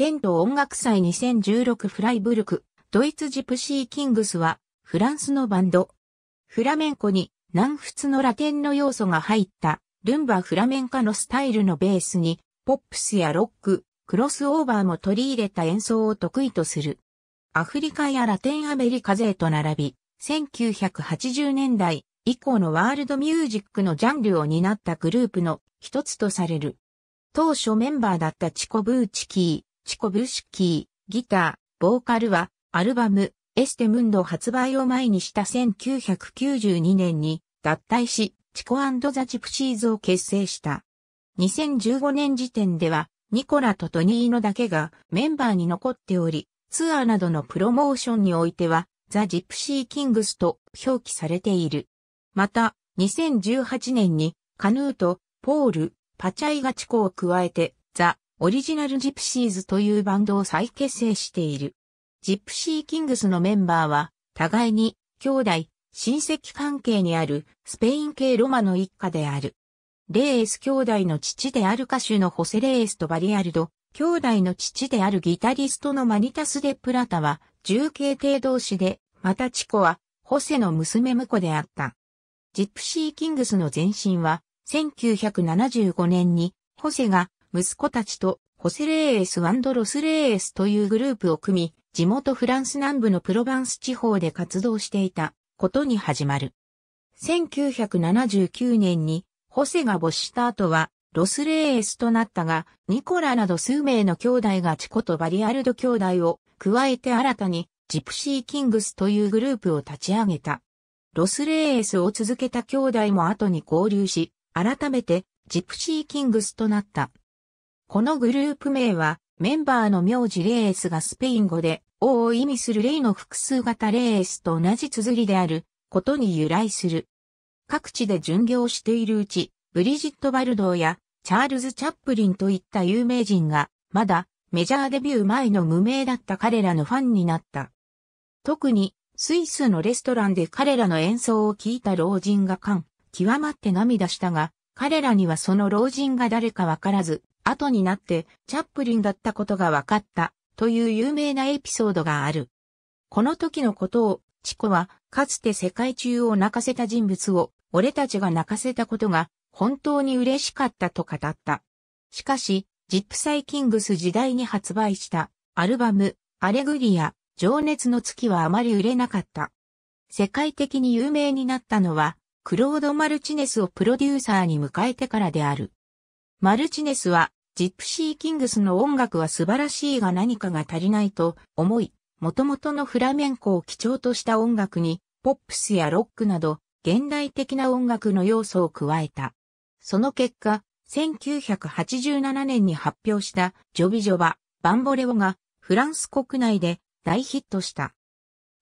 テント音楽祭2016フライブルク、ドイツジプシーキングスは、フランスのバンド。フラメンコに南仏のラテンの要素が入った、ルンバフラメンカのスタイルのベースに、ポップスやロック、クロスオーバーも取り入れた演奏を得意とする。アフリカやラテンアメリカ勢と並び、1980年代以降のワールドミュージックのジャンルを担ったグループの一つとされる。当初メンバーだったチコ・ブーチキチコブシキー、ギター、ボーカルは、アルバム、エステムンド発売を前にした1992年に、脱退し、チコザ・ジプシーズを結成した。2015年時点では、ニコラとトニーノだけがメンバーに残っており、ツアーなどのプロモーションにおいては、ザ・ジプシー・キングスと表記されている。また、2018年に、カヌーと、ポール、パチャイガチコを加えて、オリジナルジプシーズというバンドを再結成している。ジプシーキングスのメンバーは、互いに、兄弟、親戚関係にある、スペイン系ロマの一家である。レーエス兄弟の父である歌手のホセ・レーエスとバリアルド、兄弟の父であるギタリストのマニタス・デ・プラタは、重慶帝同士で、またチコは、ホセの娘婿であった。ジプシー・キングスの前身は、1975年に、ホセが息子たちとホセレーエスロスレーエスというグループを組み、地元フランス南部のプロバンス地方で活動していたことに始まる。1979年にホセが没した後はロスレーエスとなったが、ニコラなど数名の兄弟がチコとバリアルド兄弟を加えて新たにジプシーキングスというグループを立ち上げた。ロスレーエスを続けた兄弟も後に合流し、改めてジプシーキングスとなった。このグループ名は、メンバーの名字レースがスペイン語で、王を意味するレイの複数型レースと同じ綴りであることに由来する。各地で巡業しているうち、ブリジット・バルドーやチャールズ・チャップリンといった有名人が、まだメジャーデビュー前の無名だった彼らのファンになった。特に、スイスのレストランで彼らの演奏を聴いた老人が感、極まって涙したが、彼らにはその老人が誰かわからず、後になってチャップリンだったことが分かったという有名なエピソードがある。この時のことを、チコはかつて世界中を泣かせた人物を俺たちが泣かせたことが本当に嬉しかったと語った。しかし、ジップサイキングス時代に発売したアルバムアレグリア情熱の月はあまり売れなかった。世界的に有名になったのはクロード・マルチネスをプロデューサーに迎えてからである。マルチネスは、ジプシー・キングスの音楽は素晴らしいが何かが足りないと思い、もともとのフラメンコを基調とした音楽に、ポップスやロックなど、現代的な音楽の要素を加えた。その結果、1987年に発表したジョビジョバ、バンボレオがフランス国内で大ヒットした。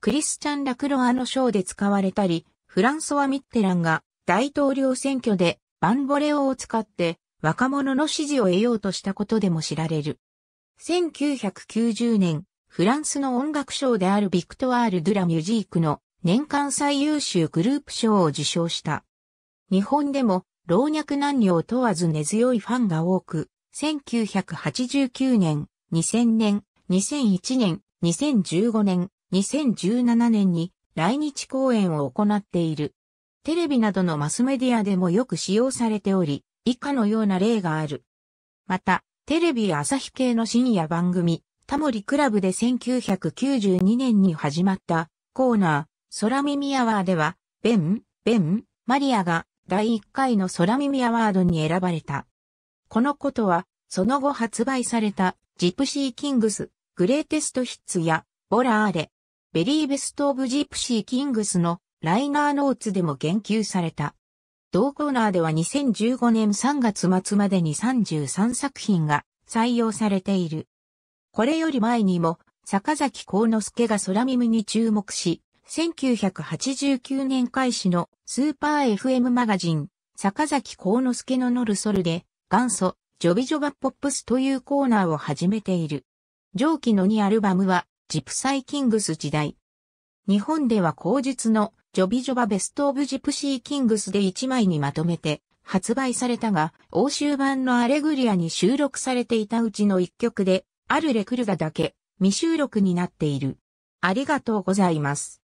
クリスチャン・ラクロアのショーで使われたり、フランソワ・ミッテランが大統領選挙でバンボレオを使って若者の支持を得ようとしたことでも知られる。1990年、フランスの音楽賞であるビクトワール・ドゥ・ラ・ミュジークの年間最優秀グループ賞を受賞した。日本でも老若男女を問わず根強いファンが多く、1989年、2000年、2001年、2015年、2017年に来日公演を行っている。テレビなどのマスメディアでもよく使用されており、以下のような例がある。また、テレビ朝日系の深夜番組、タモリクラブで1992年に始まったコーナー、空耳アワーでは、ベン、ベン、マリアが第1回の空耳アワードに選ばれた。このことは、その後発売されたジプシーキングス、グレーテストヒッツやボラーレ、ベリーベスト・オブ・ジプシー・キングスのライナーノーツでも言及された。同コーナーでは2015年3月末までに33作品が採用されている。これより前にも、坂崎幸之助が空耳に注目し、1989年開始のスーパー FM マガジン、坂崎幸之助のノルソルで、元祖、ジョビジョバポップスというコーナーを始めている。上記の2アルバムは、ジプサイキングス時代。日本では後日のジョビジョバベストオブジプシーキングスで1枚にまとめて発売されたが、欧州版のアレグリアに収録されていたうちの1曲で、あるレクルガだけ未収録になっている。ありがとうございます。